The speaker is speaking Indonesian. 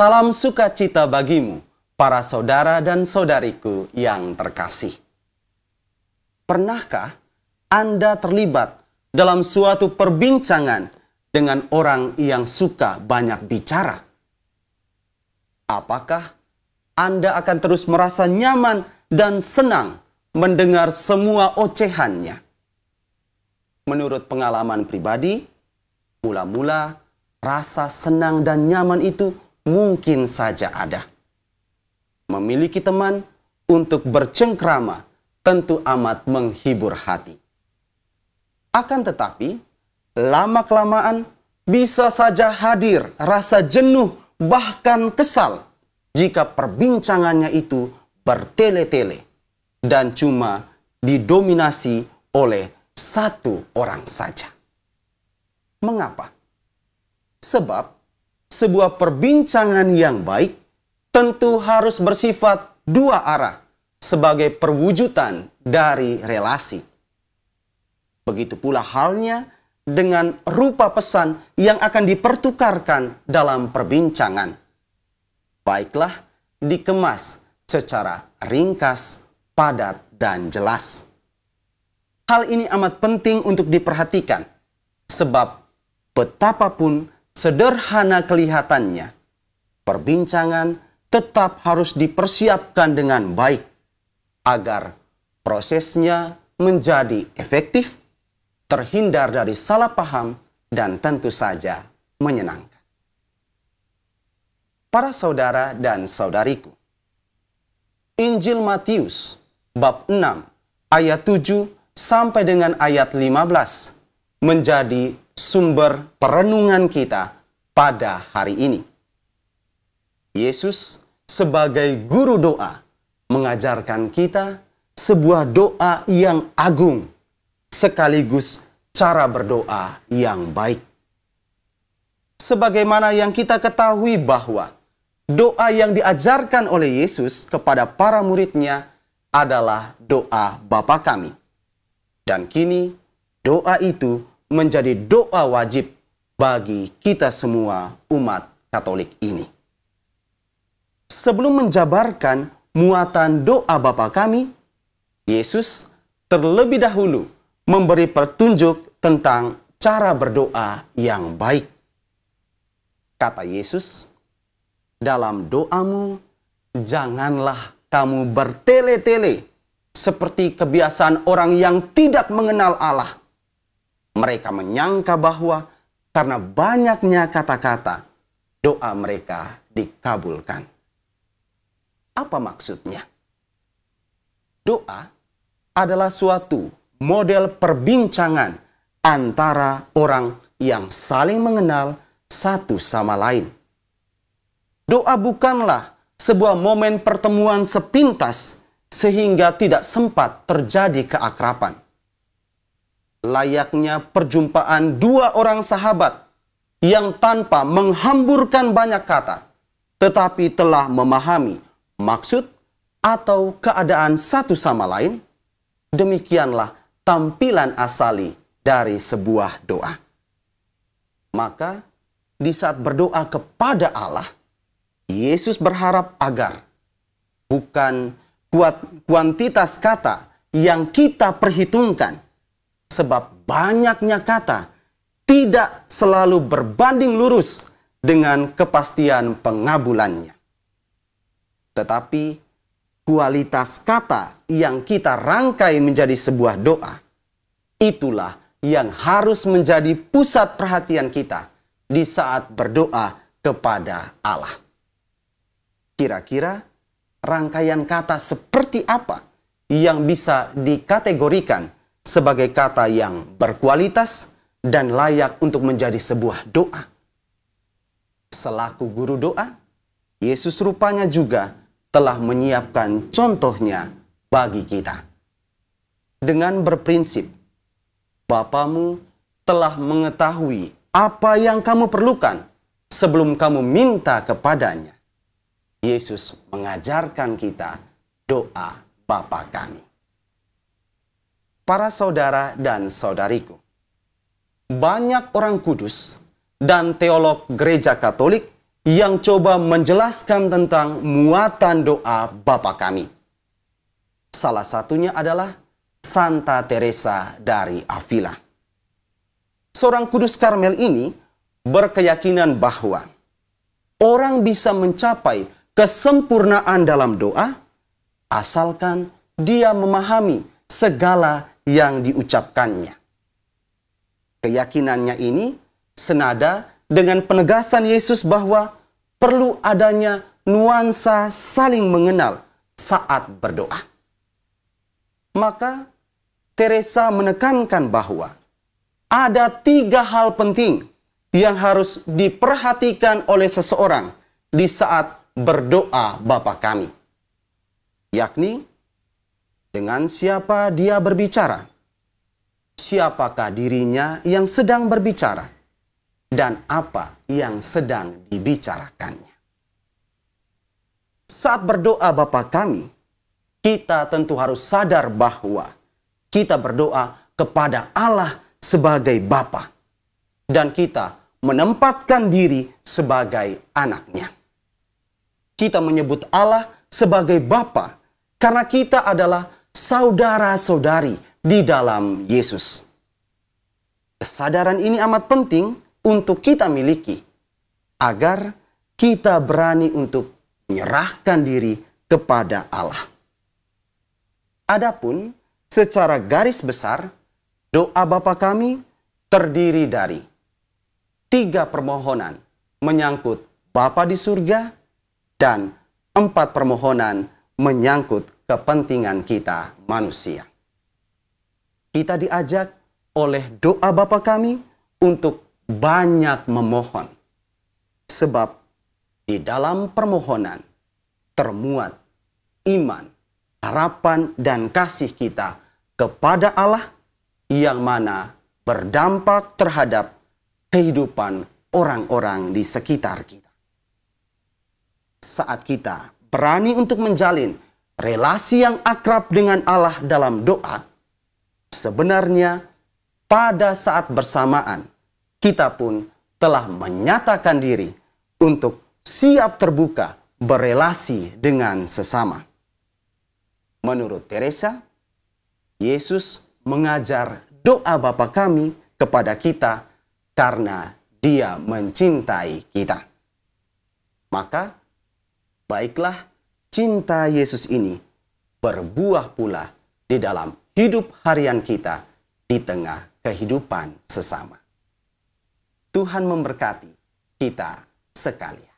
Salam sukacita bagimu, para saudara dan saudariku yang terkasih. Pernahkah Anda terlibat dalam suatu perbincangan dengan orang yang suka banyak bicara? Apakah Anda akan terus merasa nyaman dan senang mendengar semua ocehannya? Menurut pengalaman pribadi, mula-mula rasa senang dan nyaman itu mungkin saja ada. Memiliki teman untuk bercengkrama tentu amat menghibur hati. Akan tetapi, lama-kelamaan bisa saja hadir rasa jenuh bahkan kesal jika perbincangannya itu bertele-tele dan cuma didominasi oleh satu orang saja. Mengapa? Sebab sebuah perbincangan yang baik tentu harus bersifat dua arah sebagai perwujudan dari relasi. Begitu pula halnya dengan rupa pesan yang akan dipertukarkan dalam perbincangan. Baiklah dikemas secara ringkas, padat, dan jelas. Hal ini amat penting untuk diperhatikan, sebab betapapun sederhana kelihatannya, perbincangan tetap harus dipersiapkan dengan baik agar prosesnya menjadi efektif, terhindar dari salah paham, dan tentu saja menyenangkan. Para saudara dan saudariku, Injil Matius bab 6 ayat 7 sampai dengan ayat 15 menjadi sumber perenungan kita pada hari ini. Yesus sebagai guru doa mengajarkan kita sebuah doa yang agung sekaligus cara berdoa yang baik. Sebagaimana yang kita ketahui bahwa doa yang diajarkan oleh Yesus kepada para muridnya adalah doa Bapa kami. Dan kini doa itu menjadi doa wajib bagi kita semua umat Katolik ini. Sebelum menjabarkan muatan doa Bapa kami, Yesus terlebih dahulu memberi petunjuk tentang cara berdoa yang baik. Kata Yesus, dalam doamu janganlah kamu bertele-tele seperti kebiasaan orang yang tidak mengenal Allah mereka menyangka bahwa karena banyaknya kata-kata, doa mereka dikabulkan. Apa maksudnya? Doa adalah suatu model perbincangan antara orang yang saling mengenal satu sama lain. Doa bukanlah sebuah momen pertemuan sepintas sehingga tidak sempat terjadi keakraban layaknya perjumpaan dua orang sahabat yang tanpa menghamburkan banyak kata, tetapi telah memahami maksud atau keadaan satu sama lain. Demikianlah tampilan asali dari sebuah doa. Maka, di saat berdoa kepada Allah, Yesus berharap agar bukan kuat kuantitas kata yang kita perhitungkan, sebab banyaknya kata tidak selalu berbanding lurus dengan kepastian pengabulannya. Tetapi kualitas kata yang kita rangkai menjadi sebuah doa, itulah yang harus menjadi pusat perhatian kita di saat berdoa kepada Allah. Kira-kira rangkaian kata seperti apa yang bisa dikategorikan sebagai kata yang berkualitas dan layak untuk menjadi sebuah doa. Selaku guru doa, Yesus rupanya juga telah menyiapkan contohnya bagi kita. Dengan berprinsip, Bapamu telah mengetahui apa yang kamu perlukan sebelum kamu minta kepadanya. Yesus mengajarkan kita doa Bapa kami para saudara dan saudariku. Banyak orang kudus dan teolog gereja Katolik yang coba menjelaskan tentang muatan doa Bapa kami. Salah satunya adalah Santa Teresa dari Avila. Seorang kudus Karmel ini berkeyakinan bahwa orang bisa mencapai kesempurnaan dalam doa asalkan dia memahami segala yang diucapkannya. Keyakinannya ini senada dengan penegasan Yesus bahwa perlu adanya nuansa saling mengenal saat berdoa. Maka Teresa menekankan bahwa ada tiga hal penting yang harus diperhatikan oleh seseorang di saat berdoa Bapa kami. Yakni dengan siapa dia berbicara? Siapakah dirinya yang sedang berbicara? Dan apa yang sedang dibicarakannya? Saat berdoa Bapa kami, kita tentu harus sadar bahwa kita berdoa kepada Allah sebagai Bapa dan kita menempatkan diri sebagai anaknya. Kita menyebut Allah sebagai Bapa karena kita adalah saudara-saudari di dalam Yesus. Kesadaran ini amat penting untuk kita miliki agar kita berani untuk menyerahkan diri kepada Allah. Adapun secara garis besar doa Bapa kami terdiri dari tiga permohonan menyangkut Bapa di surga dan empat permohonan menyangkut kepentingan kita manusia. Kita diajak oleh doa Bapa kami untuk banyak memohon. Sebab di dalam permohonan termuat iman, harapan dan kasih kita kepada Allah yang mana berdampak terhadap kehidupan orang-orang di sekitar kita. Saat kita berani untuk menjalin relasi yang akrab dengan Allah dalam doa, sebenarnya pada saat bersamaan kita pun telah menyatakan diri untuk siap terbuka berelasi dengan sesama. Menurut Teresa, Yesus mengajar doa Bapa kami kepada kita karena dia mencintai kita. Maka, baiklah cinta Yesus ini berbuah pula di dalam hidup harian kita di tengah kehidupan sesama. Tuhan memberkati kita sekalian.